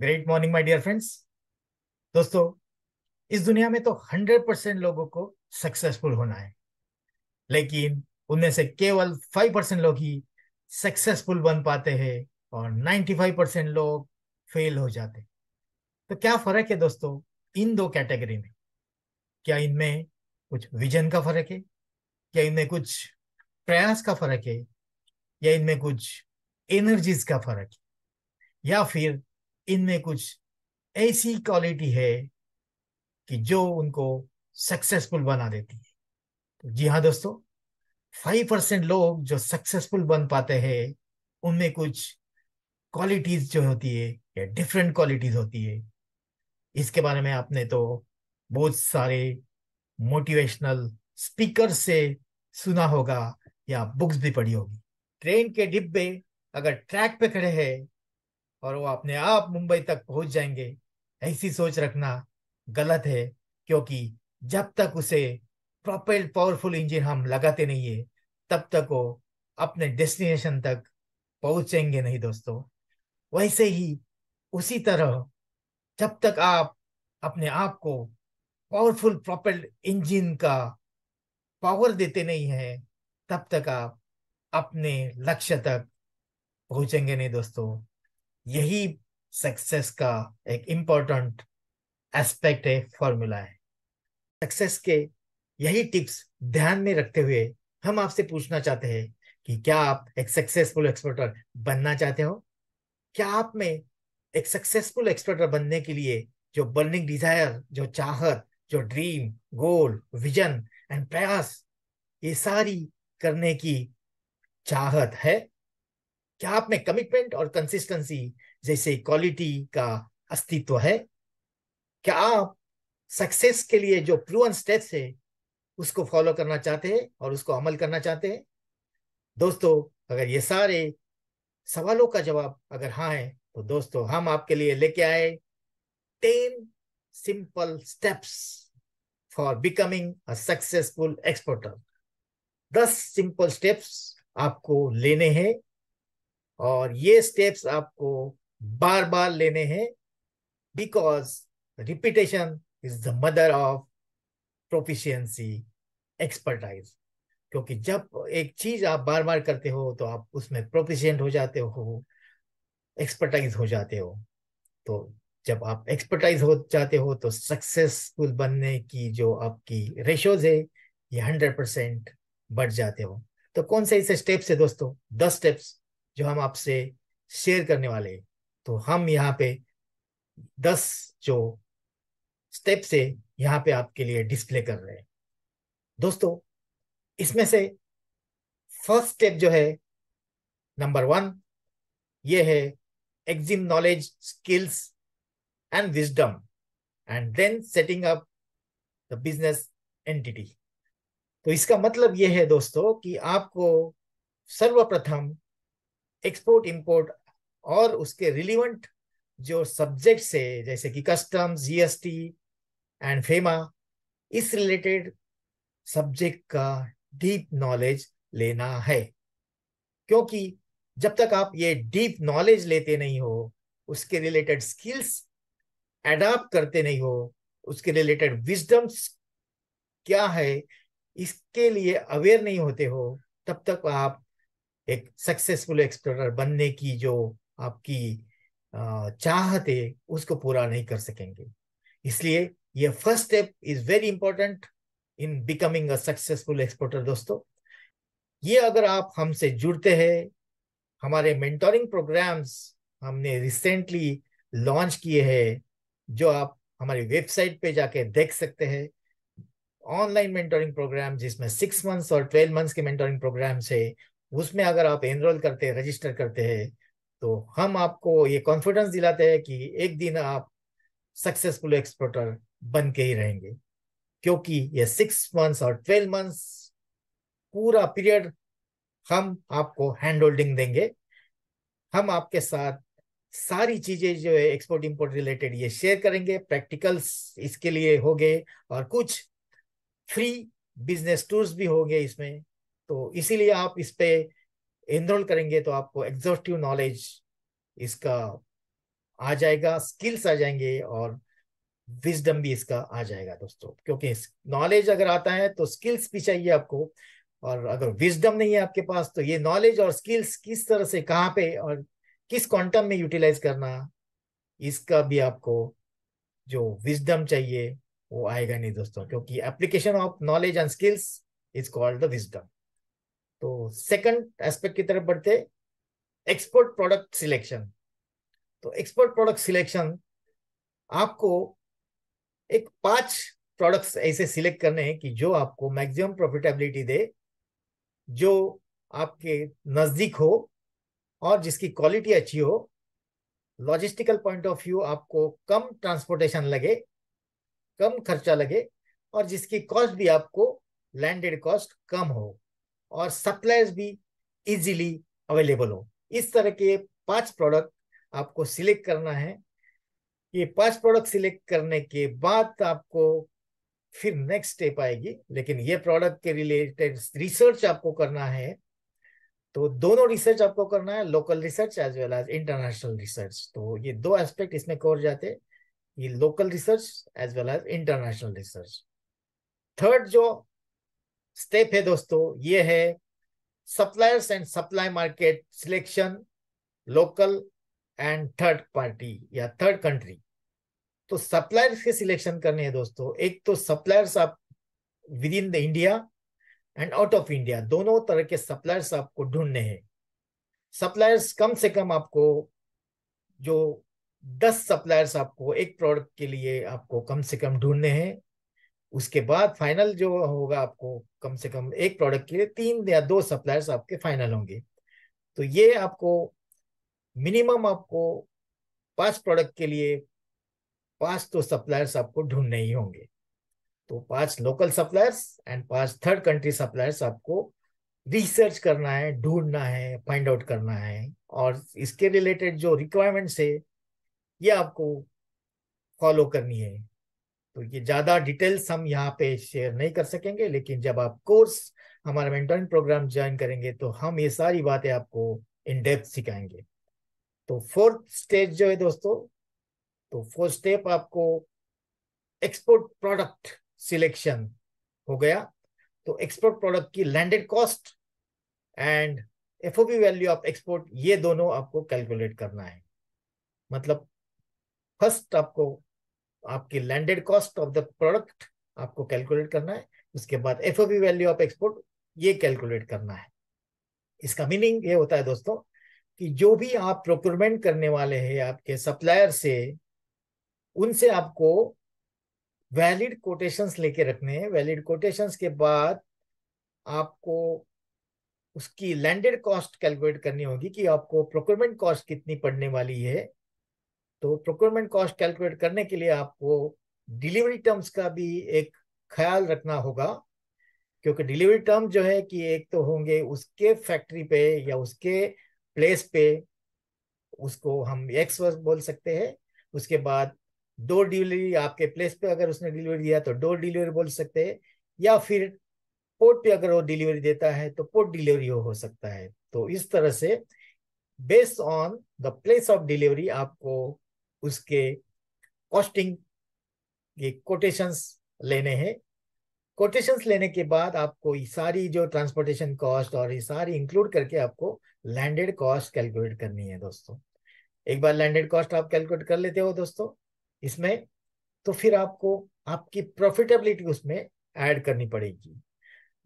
Great morning my dear friends दोस्तों इस दुनिया में तो हंड्रेड परसेंट लोगों को सक्सेसफुल होना है लेकिन उनमें से केवल फाइव परसेंट लोग ही सक्सेसफुल बन पाते हैं और नाइन्टी फाइव परसेंट लोग फेल हो जाते तो क्या फर्क है दोस्तों इन दो कैटेगरी में क्या इनमें कुछ विजन का फर्क है क्या इनमें कुछ प्रयास का फर्क है या इनमें कुछ एनर्जीज का फर्क है या फिर इनमें कुछ ऐसी क्वालिटी है कि जो उनको सक्सेसफुल बना देती है तो जी हाँ दोस्तों फाइव परसेंट लोग जो सक्सेसफुल बन पाते हैं उनमें कुछ क्वालिटीज जो होती है या डिफरेंट क्वालिटीज होती है इसके बारे में आपने तो बहुत सारे मोटिवेशनल स्पीकर से सुना होगा या बुक्स भी पढ़ी होगी ट्रेन के डिब्बे अगर ट्रैक पे खड़े हैं और वो अपने आप मुंबई तक पहुंच जाएंगे ऐसी सोच रखना गलत है क्योंकि जब तक उसे प्रॉपर पावरफुल इंजन हम लगाते नहीं है तब तक वो अपने डेस्टिनेशन तक पहुंचेंगे नहीं दोस्तों वैसे ही उसी तरह जब तक आप अपने आप को पावरफुल प्रॉपर इंजन का पावर देते नहीं है तब तक आप अपने लक्ष्य तक पहुंचेंगे नहीं दोस्तों यही सक्सेस का एक इम्पोर्टेंट एस्पेक्ट है फॉर्मूला है सक्सेस के यही टिप्स ध्यान में रखते हुए हम आपसे पूछना चाहते हैं कि क्या आप एक सक्सेसफुल एक्सपर्टर बनना चाहते हो क्या आप में एक सक्सेसफुल एक्सपर्टर बनने के लिए जो बर्निंग डिजायर जो चाहत जो ड्रीम गोल विजन एंड प्रयास ये सारी करने की चाहत है क्या आप में कमिटमेंट और कंसिस्टेंसी जैसे क्वालिटी का अस्तित्व है क्या आप सक्सेस के लिए जो प्रूवन स्टेप्स है उसको फॉलो करना चाहते हैं और उसको अमल करना चाहते हैं दोस्तों अगर ये सारे सवालों का जवाब अगर हाँ है तो दोस्तों हम आपके लिए लेके आए ten simple steps for becoming a successful exporter दस सिंपल स्टेप्स आपको लेने हैं और ये स्टेप्स आपको बार बार लेने हैं because repetition is the mother of proficiency expertise क्योंकि जब एक चीज आप बार बार करते हो तो आप उसमें प्रोफिशियंट हो जाते हो एक्सपर्टाइज हो जाते हो तो जब आप एक्सपर्टाइज हो जाते हो तो सक्सेसफुल बनने की जो आपकी रेशोज है ये हंड्रेड परसेंट बढ़ जाते हो तो कौन से ऐसे स्टेप्स है दोस्तों दस स्टेप्स जो हम आपसे शेयर करने वाले हैं तो हम यहाँ पे दस जो स्टेप है यहाँ पे आपके लिए डिस्प्ले कर रहे हैं दोस्तों इसमें से फर्स्ट स्टेप जो है नंबर वन ये है EXIM knowledge skills and wisdom and then setting up the business entity तो इसका मतलब यह है दोस्तों कि आपको सर्वप्रथम एक्सपोर्ट इंपोर्ट और उसके रिलीवेंट जो सब्जेक्ट से जैसे कि कस्टम्स जीएसटी एंड फेमा इस रिलेटेड सब्जेक्ट का डीप नॉलेज लेना है क्योंकि जब तक आप ये डीप नॉलेज लेते नहीं हो उसके रिलेटेड स्किल्स एडाप्ट करते नहीं हो उसके रिलेटेड विजडम्स क्या है इसके लिए अवेयर नहीं होते हो तब तक आप एक सक्सेसफुल एक्सप्लोरर बनने की जो आपकी चाहत है उसको पूरा नहीं कर सकेंगे इसलिए ये first step is very important in becoming a successful exporter दोस्तों ये अगर आप हमसे जुड़ते हैं हमारे मेंटोरिंग प्रोग्राम्स हमने रिसेंटली लॉन्च किए हैं जो आप हमारी वेबसाइट पे जाके देख सकते हैं ऑनलाइन मेंटोरिंग प्रोग्राम जिसमें सिक्स मंथ्स और ट्वेल्व मंथ्स के मेंटोरिंग प्रोग्राम्स है उसमें अगर आप एनरोल करते हैं रजिस्टर करते हैं तो हम आपको ये कॉन्फिडेंस दिलाते हैं कि एक दिन आप सक्सेसफुल एक्सपोर्टर बन के ही रहेंगे क्योंकि ये सिक्स मंथ्स और ट्वेल्व मंथ्स पूरा पीरियड हम आपको हैंड होल्डिंग देंगे हम आपके साथ सारी चीजें जो है एक्सपोर्ट इंपोर्ट रिलेटेड ये शेयर करेंगे प्रैक्टिकल्स इसके लिए हो गए और कुछ फ्री बिजनेस टूर्स भी हो गए इसमें तो इसीलिए आप इस पे एनरोल करेंगे तो आपको एग्जॉस्टिव नॉलेज इसका आ जाएगा स्किल्स आ जाएंगे और विजडम भी इसका आ जाएगा दोस्तों क्योंकि नॉलेज अगर आता है तो स्किल्स भी चाहिए आपको और अगर विजडम नहीं है आपके पास तो ये नॉलेज और स्किल्स किस तरह से कहाँ पे और किस क्वांटम में यूटिलाइज करना इसका भी आपको जो विजडम चाहिए वो आएगा नहीं दोस्तों क्योंकि application of knowledge and skills is called the wisdom तो सेकंड एस्पेक्ट की तरफ बढ़ते एक्सपोर्ट प्रोडक्ट सिलेक्शन तो एक्सपोर्ट प्रोडक्ट सिलेक्शन आपको एक पांच प्रोडक्ट्स ऐसे सिलेक्ट करने हैं कि जो आपको मैक्सिमम प्रॉफिटेबिलिटी दे जो आपके नज़दीक हो और जिसकी क्वालिटी अच्छी हो लॉजिस्टिकल पॉइंट ऑफ व्यू आपको कम ट्रांसपोर्टेशन लगे कम खर्चा लगे और जिसकी कॉस्ट भी आपको लैंडेड कॉस्ट कम हो और सप्लायर्स भी इजीली अवेलेबल हो इस तरह के पांच प्रोडक्ट आपको सिलेक्ट करना है ये पांच प्रोडक्ट सिलेक्ट करने के बाद आपको फिर नेक्स्ट स्टेप आएगी लेकिन ये प्रोडक्ट के रिलेटेड रिसर्च आपको करना है तो दोनों रिसर्च आपको करना है local research as well as international research तो ये दो एस्पेक्ट इसमें कवर जाते हैं ये local research as well as international research third जो स्टेप है दोस्तों ये है suppliers and supply market selection local and third party या थर्ड कंट्री तो सप्लायर्स के सिलेक्शन करने हैं दोस्तों एक तो सप्लायर्स आप within the India and out of India दोनों तरह के सप्लायर्स आपको ढूंढने हैं सप्लायर्स कम से कम आपको जो दस सप्लायर्स आपको एक प्रोडक्ट के लिए आपको कम से कम ढूंढने हैं उसके बाद फाइनल जो होगा आपको कम से कम एक प्रोडक्ट के लिए तीन या दो सप्लायर्स आपके फाइनल होंगे तो ये आपको मिनिमम आपको पांच प्रोडक्ट के लिए पांच तो सप्लायर्स आपको ढूंढने ही होंगे तो पांच लोकल सप्लायर्स एंड पांच थर्ड कंट्री सप्लायर्स आपको रिसर्च करना है ढूंढना है फाइंड आउट करना है और इसके रिलेटेड जो रिक्वायरमेंट्स है ये आपको फॉलो करनी है तो ये ज्यादा डिटेल्स हम यहाँ पे शेयर नहीं कर सकेंगे लेकिन जब आप कोर्स हमारा मेंटोरिंग प्रोग्राम ज्वाइन करेंगे तो हम ये सारी बातें आपको इन डेप्थ सिखाएंगे तो फोर्थ स्टेज जो है दोस्तों तो फोर्थ स्टेप आपको एक्सपोर्ट प्रोडक्ट सिलेक्शन हो गया तो एक्सपोर्ट प्रोडक्ट की landed cost and FOB value of export ये दोनों आपको कैलकुलेट करना है मतलब फर्स्ट आपको आपकी landed cost of the product आपको कैलकुलेट करना है उसके बाद एफ वैल्यू ऑफ एक्सपोर्ट ये कैलकुलेट करना है इसका मीनिंग ये होता है दोस्तों कि जो भी आप प्रोक्योरमेंट करने वाले हैं आपके सप्लायर से उनसे आपको वैलिड कोटेशंस लेके रखने हैं वैलिड कोटेशंस के बाद आपको उसकी लैंडेड कॉस्ट कैलकुलेट करनी होगी कि आपको प्रोक्योरमेंट कॉस्ट कितनी पड़ने वाली है तो प्रोक्योरमेंट कॉस्ट कैलकुलेट करने के लिए आपको डिलीवरी टर्म्स का भी एक ख्याल रखना होगा क्योंकि डिलीवरी टर्म जो है कि एक तो होंगे उसके फैक्ट्री पे या उसके प्लेस पे उसको हम एक्स वर्स बोल सकते हैं उसके बाद दो डिलीवरी आपके प्लेस पे अगर उसने डिलीवरी दिया तो दो डिलीवरी बोल सकते हैं या फिर पोर्ट पे अगर वो डिलीवरी देता है तो पोर्ट डिलीवरी हो सकता है तो इस तरह से based on the place of delivery आपको उसके कॉस्टिंग के कोटेशंस लेने हैं कोटेशंस लेने के बाद आपको ये सारी जो ट्रांसपोर्टेशन कॉस्ट और ये सारी इंक्लूड करके आपको लैंडेड कॉस्ट कैलकुलेट करनी है दोस्तों एक बार लैंडेड कॉस्ट आप कैलकुलेट कर लेते हो दोस्तों इसमें तो फिर आपको आपकी प्रॉफिटेबिलिटी उसमें ऐड करनी पड़ेगी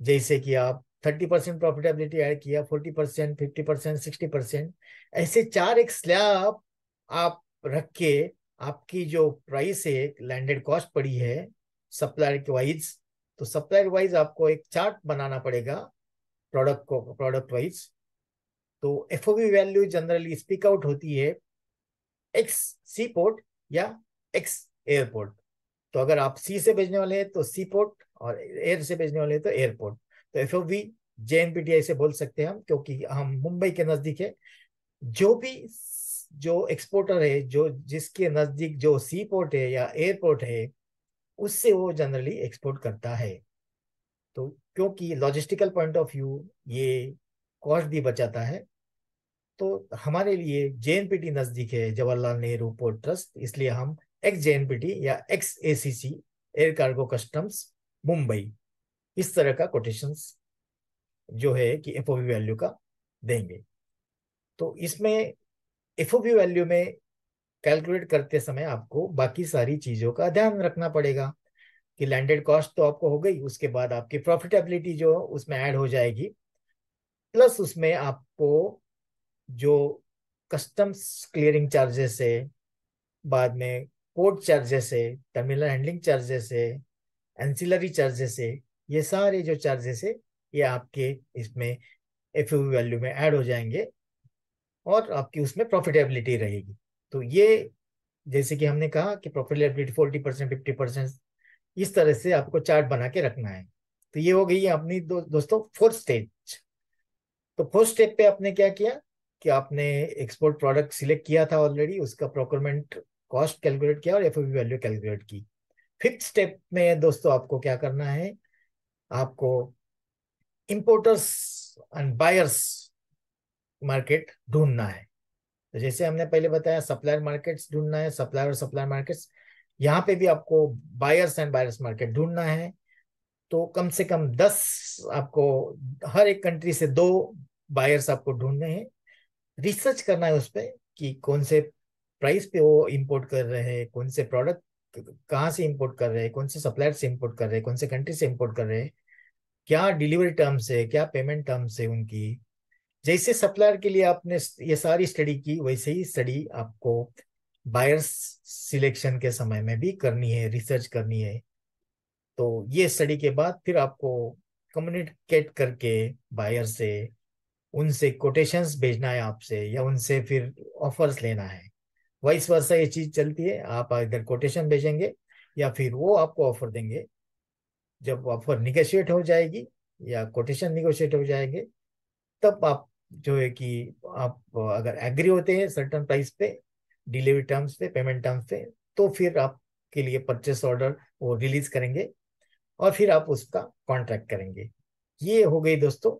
जैसे कि आप थर्टी परसेंट प्रॉफिटेबिलिटी ऐड किया forty percent fifty percent sixty percent ऐसे चार एक स्लैब आप रख के आपकी जो प्राइस है लैंडेड कॉस्ट पड़ी है सप्लायर के वाइज तो सप्लायर वाइज आपको एक चार्ट बनाना पड़ेगा प्रोडक्ट को प्रोडक्ट वाइज तो F value generally speak out होती है एक्स सी पोर्ट या एक्स एयरपोर्ट तो अगर आप सी से भेजने वाले हैं तो सी पोर्ट और एयर से भेजने वाले हैं तो एयरपोर्ट तो F O V J N P T I से बोल सकते हैं हम क्योंकि हम मुंबई के नजदीक है जो भी जो एक्सपोर्टर है जो जिसके नज़दीक जो सी पोर्ट है या एयरपोर्ट है उससे वो जनरली एक्सपोर्ट करता है तो क्योंकि लॉजिस्टिकल पॉइंट ऑफ व्यू ये कॉस्ट भी बचाता है तो हमारे लिए जे नज़दीक है जवाहरलाल नेहरू पोर्ट ट्रस्ट इसलिए हम एक्स जे या ex A air cargo customs Mumbai इस तरह का कोटेशन जो है कि एफ वैल्यू का देंगे तो इसमें एफ ओ वैल्यू में कैलकुलेट करते समय आपको बाकी सारी चीजों का ध्यान रखना पड़ेगा कि लैंडेड कॉस्ट तो आपको हो गई उसके बाद आपकी प्रॉफिटेबिलिटी जो उसमें ऐड हो जाएगी प्लस उसमें आपको जो कस्टम्स क्लियरिंग चार्जेस है बाद में पोर्ट चार्जेस है टर्मिनल हैंडलिंग चार्जेस है एंसिलरी चार्जेस है ये सारे जो चार्जेस है ये आपके इसमें एफ वैल्यू में ऐड हो जाएंगे और आपकी उसमें प्रॉफिटेबिलिटी रहेगी तो ये जैसे कि हमने कहा कि profitability forty percent fifty percent इस तरह से आपको चार्ट बना के रखना है तो ये हो गई अपनी दो, दोस्तों फोर्थ स्टेज तो फोर्थ स्टेप पे आपने क्या किया कि आपने एक्सपोर्ट प्रोडक्ट सिलेक्ट किया था ऑलरेडी उसका प्रोक्योरमेंट कॉस्ट कैलकुलेट किया और एफ वैल्यू कैलकुलेट की फिफ्थ स्टेप में दोस्तों आपको क्या करना है आपको इम्पोर्टर्स एंड बायर्स मार्केट ढूंढना है तो जैसे हमने पहले बताया सप्लायर मार्केट्स ढूंढना है सप्लायर और सप्लायर मार्केट्स यहाँ पे भी आपको बायर्स एंड बायर्स मार्केट ढूंढना है तो कम से कम दस आपको हर एक कंट्री से दो बायर्स आपको ढूंढने हैं रिसर्च करना है उस पर कि कौन से प्राइस पे वो इंपोर्ट कर रहे हैं कौन से प्रोडक्ट कहाँ से इंपोर्ट कर रहे हैं कौन से सप्लायर से इंपोर्ट कर रहे हैं कौन से कंट्री से इंपोर्ट कर रहे हैं क्या डिलीवरी टर्म्स है क्या पेमेंट टर्म्स है उनकी जैसे सप्लायर के लिए आपने ये सारी स्टडी की वैसे ही स्टडी आपको बायर्स सिलेक्शन के समय में भी करनी है रिसर्च करनी है तो ये स्टडी के बाद फिर आपको कम्युनिकेट करके बायर से उनसे कोटेशंस भेजना है आपसे या उनसे फिर ऑफर्स लेना है वाइस वर्षा ये चीज चलती है आप इधर कोटेशन भेजेंगे या फिर वो आपको ऑफर देंगे जब ऑफर निगोशिएट हो जाएगी या कोटेशन निगोशिएट हो जाएंगे तब आप जो है कि आप अगर एग्री होते हैं सर्टन प्राइस पे डिलीवरी टर्म्स पे पेमेंट टर्म्स पे तो फिर आपके लिए परचेस ऑर्डर वो रिलीज करेंगे और फिर आप उसका कॉन्ट्रैक्ट करेंगे ये हो गई दोस्तों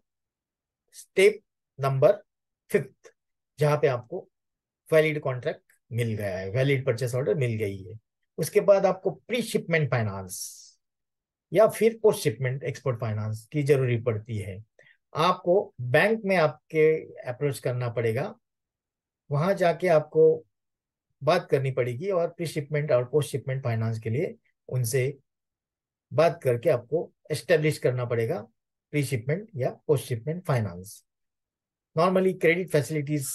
स्टेप नंबर फिफ्थ जहाँ पे आपको वैलिड कॉन्ट्रैक्ट मिल गया है वैलिड परचेस ऑर्डर मिल गई है उसके बाद आपको प्री शिपमेंट फाइनेंस या फिर पोस्ट शिपमेंट एक्सपोर्ट फाइनेंस की जरूरी पड़ती है आपको बैंक में आपके अप्रोच करना पड़ेगा वहां जाके आपको बात करनी पड़ेगी और प्री शिपमेंट और पोस्ट शिपमेंट फाइनेंस के लिए उनसे बात करके आपको एस्टेब्लिश करना पड़ेगा प्री शिपमेंट या post shipment finance normally credit facilities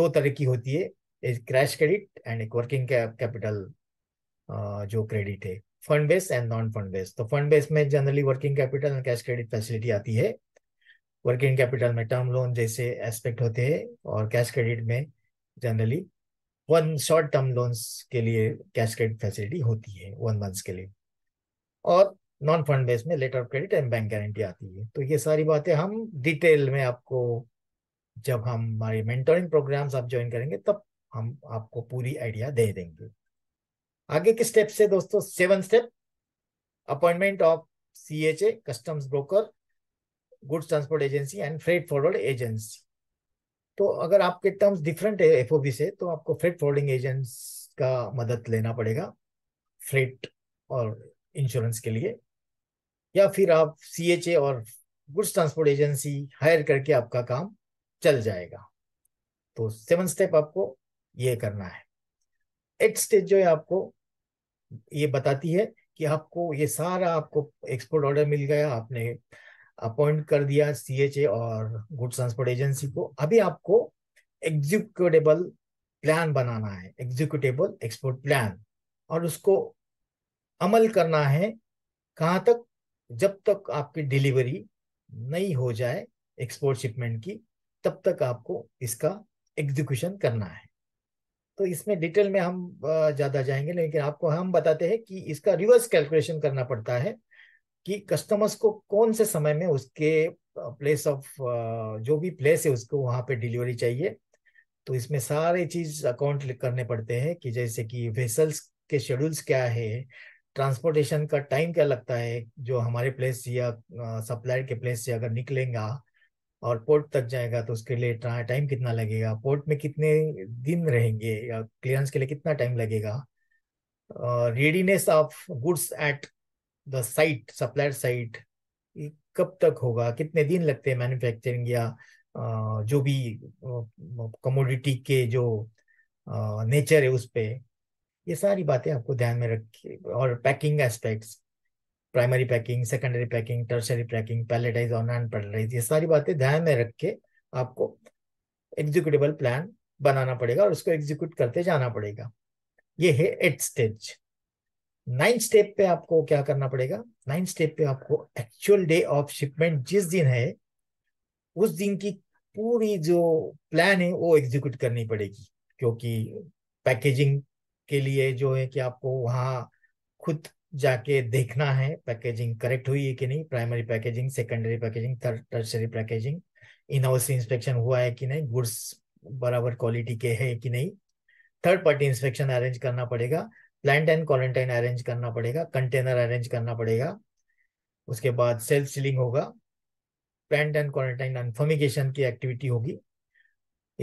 दो तरह की होती है एक क्रैश क्रेडिट एंड एक वर्किंग कैपिटल जो क्रेडिट है fund base and non fund base तो फंड बेस में generally working capital and cash credit facility आती है वर्किंग कैपिटल में टर्म लोन जैसे एस्पेक्ट होते हैं और कैश क्रेडिट में generally one short term loans के लिए कैश क्रेडिट फैसिलिटी होती है वन मंथ्स के लिए और नॉन फंड बेस में letter of credit and bank guarantee आती है तो ये सारी बातें हम डिटेल में आपको जब हम हमारे मेंटोरिंग प्रोग्राम्स आप ज्वाइन करेंगे तब हम आपको पूरी आइडिया दे देंगे आगे के स्टेप से दोस्तों seven step appointment of C H A customs broker goods transport agency and freight forward agency तो अगर आपके टर्म्स डिफरेंट है एफ से तो आपको फ्रेट फॉरवर्डिंग एजेंट्स का मदद लेना पड़ेगा फ्रेट और इंश्योरेंस के लिए या फिर आप सी और गुड्स ट्रांसपोर्ट एजेंसी हायर करके आपका काम चल जाएगा तो सेवन स्टेप आपको ये करना है एट स्टेज जो है आपको ये बताती है कि आपको ये सारा आपको एक्सपोर्ट ऑर्डर मिल गया आपने अपॉइंट कर दिया सीएचए और गुड ट्रांसपोर्ट एजेंसी को अभी आपको एग्जीक्यूटेबल प्लान बनाना है एग्जीक्यूटेबल एक्सपोर्ट प्लान और उसको अमल करना है कहाँ तक जब तक आपकी डिलीवरी नहीं हो जाए एक्सपोर्ट शिपमेंट की तब तक आपको इसका एग्जीक्यूशन करना है तो इसमें डिटेल में हम ज़्यादा जाएंगे लेकिन आपको हम बताते हैं कि इसका रिवर्स कैलकुलेशन करना पड़ता है कि कस्टमर्स को कौन से समय में उसके प्लेस ऑफ जो भी प्लेस है उसको वहाँ पे डिलीवरी चाहिए तो इसमें सारे चीज अकाउंट करने पड़ते हैं कि जैसे कि वेसल्स के शेड्यूल्स क्या है ट्रांसपोर्टेशन का टाइम क्या लगता है जो हमारे प्लेस या सप्लायर के प्लेस से अगर निकलेगा और पोर्ट तक जाएगा तो उसके लिए टाइम कितना लगेगा पोर्ट में कितने दिन रहेंगे या क्लियरेंस के लिए कितना टाइम लगेगा readiness of goods at the site supplier site कब तक होगा कितने दिन लगते हैं मैन्युफैक्चरिंग या जो भी कमोडिटी के जो नेचर है उस पर ये सारी बातें आपको ध्यान में रखिए और packing aspects primary packing secondary packing tertiary packing palletize और नॉन पैलेटाइज ये सारी बातें ध्यान में रख के आपको एग्जीक्यूटेबल प्लान बनाना पड़ेगा और उसको एग्जीक्यूट करते जाना पड़ेगा ये है एट स्टेज नाइन्थ स्टेप पे आपको क्या करना पड़ेगा नाइन्थ स्टेप पे आपको एक्चुअल डे ऑफ शिपमेंट जिस दिन है उस दिन की पूरी जो प्लान है वो एग्जीक्यूट करनी पड़ेगी क्योंकि पैकेजिंग के लिए जो है कि आपको वहाँ खुद जाके देखना है पैकेजिंग करेक्ट हुई है कि नहीं primary packaging secondary packaging third tertiary packaging in house inspection हुआ है कि नहीं गुड्स बराबर क्वालिटी के है कि नहीं थर्ड पार्टी इंस्पेक्शन अरेंज करना पड़ेगा प्लांट एंड क्वारंटाइन अरेंज करना पड़ेगा कंटेनर अरेंज करना पड़ेगा उसके बाद सेल्फ सीलिंग होगा प्लांट एंड क्वारंटाइन अनफर्मिकेशन की एक्टिविटी होगी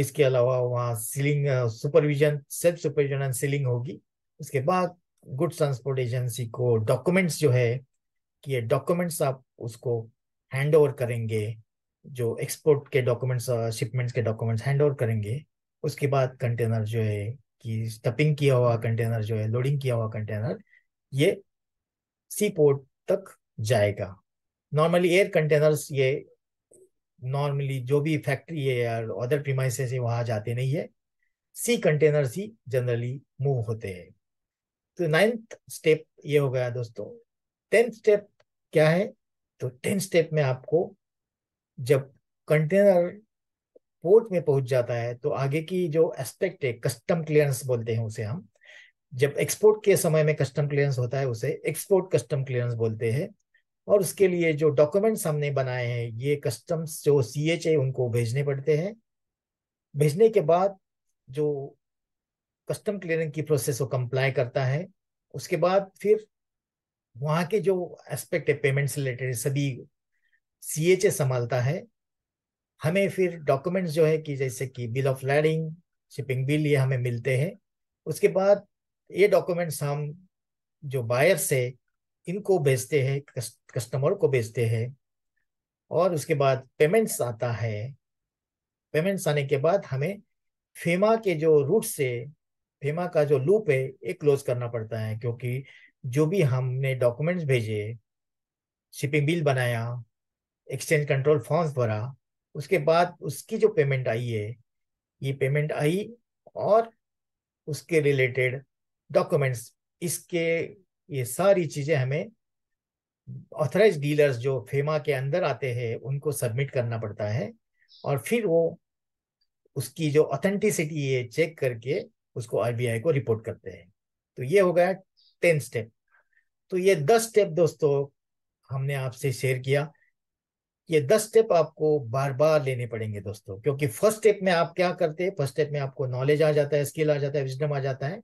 इसके अलावा वहाँ sealing supervision self supervision and sealing होगी उसके बाद गुड्स ट्रांसपोर्ट एजेंसी को डॉक्यूमेंट्स जो है कि ये डॉक्यूमेंट्स आप उसको हैंड ओवर करेंगे जो एक्सपोर्ट के डॉक्यूमेंट्स शिपमेंट्स के डॉक्यूमेंट्स हैंड ओवर करेंगे उसके बाद कंटेनर जो है कि स्टपिंग किया हुआ कंटेनर जो है लोडिंग किया हुआ कंटेनर ये सी पोर्ट तक जाएगा नॉर्मली एयर कंटेनर्स ये नॉर्मली जो भी फैक्ट्री है या अदर प्रीमाइसेस है वहां जाते नहीं है सी कंटेनर ही जनरली मूव होते हैं तो नाइन्थ स्टेप ये हो गया दोस्तों टेंथ स्टेप क्या है तो टेंथ स्टेप में आपको जब कंटेनर पोर्ट में पहुंच जाता है तो आगे की जो एस्पेक्ट है कस्टम क्लियरेंस बोलते हैं उसे हम जब एक्सपोर्ट के समय में कस्टम क्लियरेंस होता है उसे एक्सपोर्ट कस्टम क्लियरेंस बोलते हैं और उसके लिए जो डॉक्यूमेंट्स हमने बनाए हैं ये कस्टम्स जो सी एच है उनको भेजने पड़ते हैं भेजने के बाद जो कस्टम क्लियरेंस की प्रोसेस वो कंप्लाई करता है उसके बाद फिर वहाँ के जो एस्पेक्ट है पेमेंट से रिलेटेड सभी सी एच ए संभालता है हमें फिर डॉक्यूमेंट्स जो है कि जैसे कि bill of landing shipping bill ये हमें मिलते हैं उसके बाद ये डॉक्यूमेंट्स हम जो बायर से इनको भेजते हैं कस्टमर को भेजते हैं और उसके बाद पेमेंट्स आता है पेमेंट्स आने के बाद हमें फेमा के जो रूट से फेमा का जो लूप है ये क्लोज करना पड़ता है क्योंकि जो भी हमने डॉक्यूमेंट्स भेजे शिपिंग बिल बनाया एक्सचेंज कंट्रोल फॉर्म्स भरा उसके बाद उसकी जो पेमेंट आई है ये पेमेंट आई और उसके रिलेटेड डॉक्यूमेंट्स इसके ये सारी चीज़ें हमें ऑथराइज डीलर्स जो फेमा के अंदर आते हैं उनको सबमिट करना पड़ता है और फिर वो उसकी जो ऑथेंटिसिटी है चेक करके उसको आरबीआई को रिपोर्ट करते हैं तो ये हो गया टेन स्टेप तो ये दस स्टेप दोस्तों हमने आपसे शेयर किया ये दस स्टेप आपको बार बार लेने पड़ेंगे दोस्तों क्योंकि फर्स्ट स्टेप में आप क्या करते हैं फर्स्ट स्टेप में आपको नॉलेज आ जाता है स्किल आ जाता है विजडम आ जाता है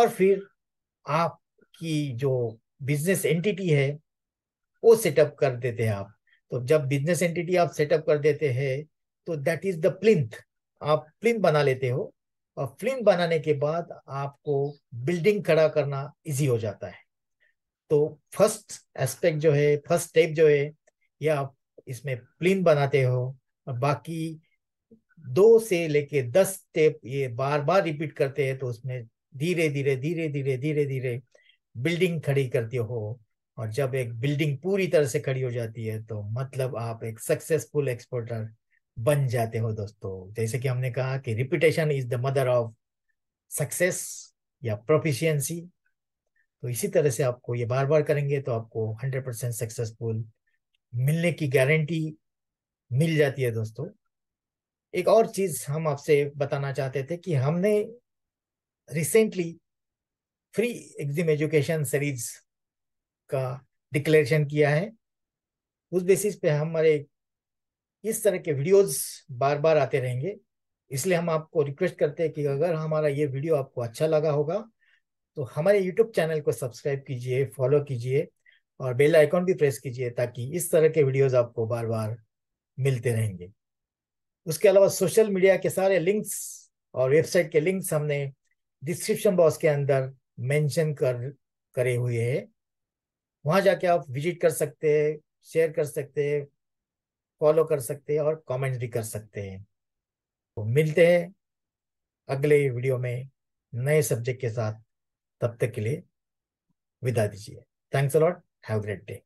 और फिर आपकी जो बिजनेस एंटिटी है वो सेटअप कर देते हैं आप तो जब बिजनेस एंटिटी आप सेटअप कर देते हैं तो दैट इज द प्लिंथ आप प्लिंथ बना लेते हो और प्लिंथ बनाने के बाद आपको बिल्डिंग खड़ा करना इजी हो जाता है तो फर्स्ट एस्पेक्ट जो है फर्स्ट स्टेप जो है यह आप इसमें प्लिन बनाते हो बाकी दो से लेके दस स्टेप ये बार बार रिपीट करते हैं तो उसमें धीरे धीरे धीरे धीरे धीरे धीरे बिल्डिंग खड़ी करते हो और जब एक बिल्डिंग पूरी तरह से खड़ी हो जाती है तो मतलब आप एक सक्सेसफुल एक्सपोर्टर बन जाते हो दोस्तों जैसे कि हमने कहा कि repetition is the mother of success या प्रोफिशियंसी तो इसी तरह से आपको ये बार बार करेंगे तो आपको हंड्रेड परसेंट सक्सेसफुल मिलने की गारंटी मिल जाती है दोस्तों एक और चीज हम आपसे बताना चाहते थे कि हमने recently free EXIM education series का डिक्लेरेशन किया है उस बेसिस पे हमारे इस तरह के वीडियोस बार बार आते रहेंगे इसलिए हम आपको रिक्वेस्ट करते हैं कि अगर हमारा ये वीडियो आपको अच्छा लगा होगा तो हमारे यूट्यूब चैनल को सब्सक्राइब कीजिए फॉलो कीजिए और बेल आइकॉन भी प्रेस कीजिए ताकि इस तरह के वीडियोस आपको बार बार मिलते रहेंगे उसके अलावा सोशल मीडिया के सारे लिंक्स और वेबसाइट के लिंक्स हमने डिस्क्रिप्शन बॉक्स के अंदर मेंशन कर करे हुए है वहाँ जाके आप विजिट कर सकते हैं शेयर कर सकते हैं फॉलो कर सकते हैं और कमेंट भी कर सकते हैं तो मिलते हैं अगले वीडियो में नए सब्जेक्ट के साथ तब तक के लिए विदा दीजिए thanks a lot Have a great day.